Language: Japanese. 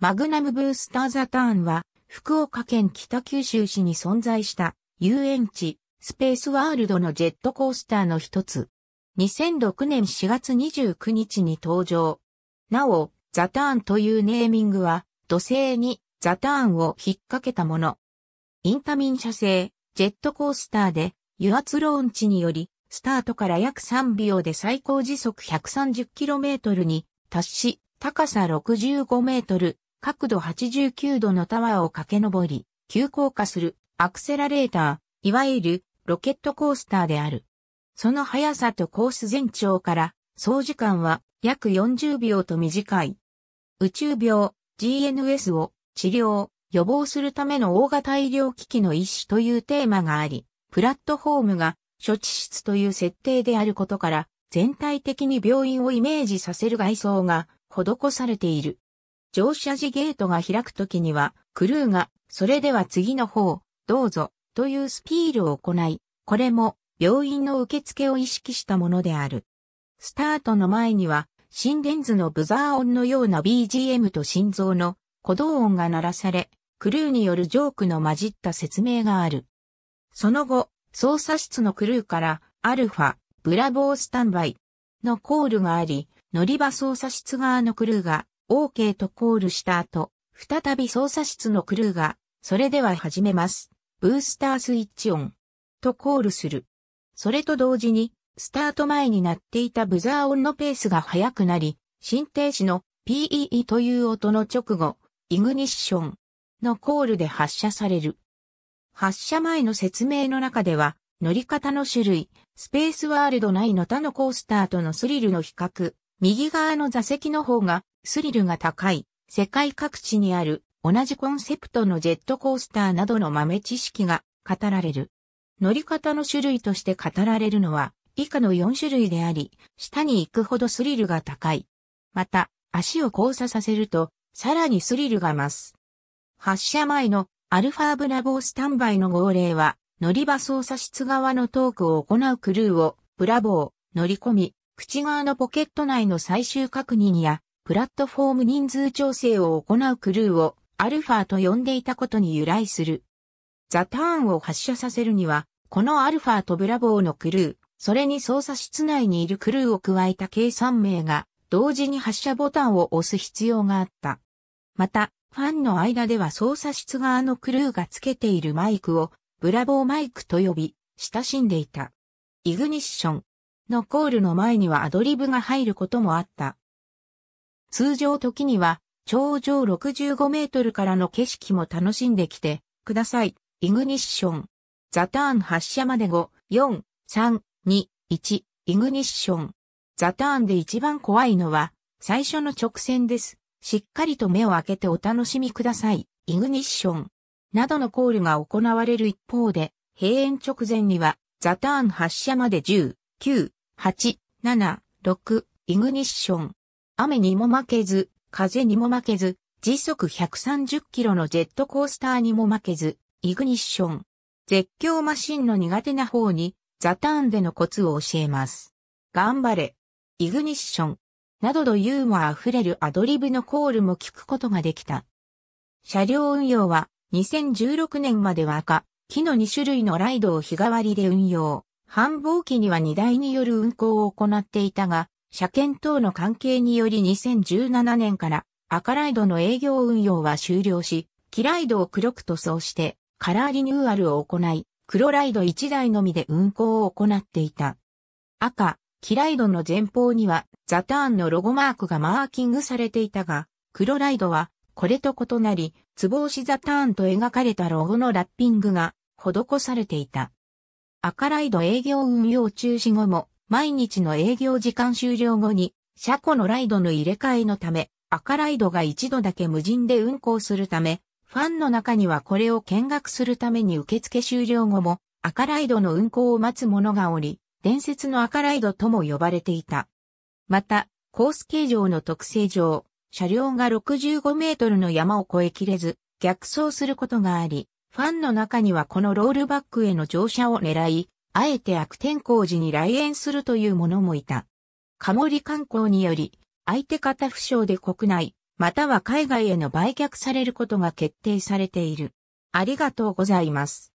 マグナムブースターザターンは、福岡県北九州市に存在した遊園地、スペースワールドのジェットコースターの一つ。2006年4月29日に登場。なお、ザターンというネーミングは、土星にザターンを引っ掛けたもの。インタミン社製、ジェットコースターで、油圧ローンチにより、スタートから約3秒で最高時速 130km に達し、高さ 65m、角度89度のタワーを駆け上り、急降下するアクセラレーター、いわゆるロケットコースターである。その速さとコース全長から総時間は約40秒と短い。宇宙病 GNS を治療、予防するための大型医療機器の一種というテーマがあり、プラットフォームが処置室という設定であることから、全体的に病院をイメージさせる外装が施されている。乗車時ゲートが開くときには、クルーが、それでは次の方、どうぞ、というスピールを行い、これも、病院の受付を意識したものである。スタートの前には、心電図のブザー音のような BGM と心臓の鼓動音が鳴らされ、クルーによるジョークの混じった説明がある。その後、操作室のクルーから、アルファ、ブラボースタンバイのコールがあり、乗り場操作室側のクルーが OK とコールした後、再び操作室のクルーが、それでは始めます。ブースタースイッチオン。とコールする。それと同時に、スタート前になっていたブザーオンのペースが速くなり、心停止の PEE という音の直後、イグニッションのコールで発射される。発射前の説明の中では、乗り方の種類、スペースワールド内の他のコースターとのスリルの比較、右側の座席の方がスリルが高い、世界各地にある同じコンセプトのジェットコースターなどの豆知識が語られる。乗り方の種類として語られるのは以下の4種類であり、下に行くほどスリルが高い。また、足を交差させると、さらにスリルが増す。発射前のアルファブラボースタンバイの号令は、乗り場操作室側のトークを行うクルーを、ブラボー、乗り込み、口側のポケット内の最終確認や、プラットフォーム人数調整を行うクルーをアルファと呼んでいたことに由来する。ザターンを発射させるには、このアルファとブラボーのクルー、それに操作室内にいるクルーを加えた計3名が、同時に発射ボタンを押す必要があった。また、ファンの間では操作室側のクルーがつけているマイクを、ブラボーマイクと呼び、親しんでいた。イグニッションのコールの前にはアドリブが入ることもあった。通常時には、頂上65メートルからの景色も楽しんできてください。イグニッション。ザターン発射まで5、4、3、2、1、イグニッション。ザターンで一番怖いのは、最初の直線です。しっかりと目を開けてお楽しみください。イグニッション。などのコールが行われる一方で、閉園直前には、ザターン発射まで10、9、8、7、6、イグニッション。雨にも負けず、風にも負けず、時速130キロのジェットコースターにも負けず、イグニッション。絶叫マシンの苦手な方に、ザターンでのコツを教えます。頑張れ。イグニッション。などのユーモア溢れるアドリブのコールも聞くことができた。車両運用は2016年までは赤、木の2種類のライドを日替わりで運用。繁忙期には荷台による運行を行っていたが、車検等の関係により2017年から赤ライドの営業運用は終了し、キライドを黒く塗装して、カラーリニューアルを行い、黒ライド1台のみで運行を行っていた。赤、キライドの前方にはザターンのロゴマークがマーキングされていたが、黒ライドはこれと異なり、つぼ押しザターンと描かれたロゴのラッピングが施されていた。赤ライド営業運用中止後も毎日の営業時間終了後に、車庫のライドの入れ替えのため、赤ライドが一度だけ無人で運行するため、ファンの中にはこれを見学するために受付終了後も赤ライドの運行を待つ者がおり、伝説の赤ライドとも呼ばれていた。また、コース形状の特性上、車両が65メートルの山を越えきれず、逆走することがあり、ファンの中にはこのロールバックへの乗車を狙い、あえて悪天候時に来園するという者もいた。カモリ観光により、相手方不詳で国内、または海外への売却されることが決定されている。ありがとうございます。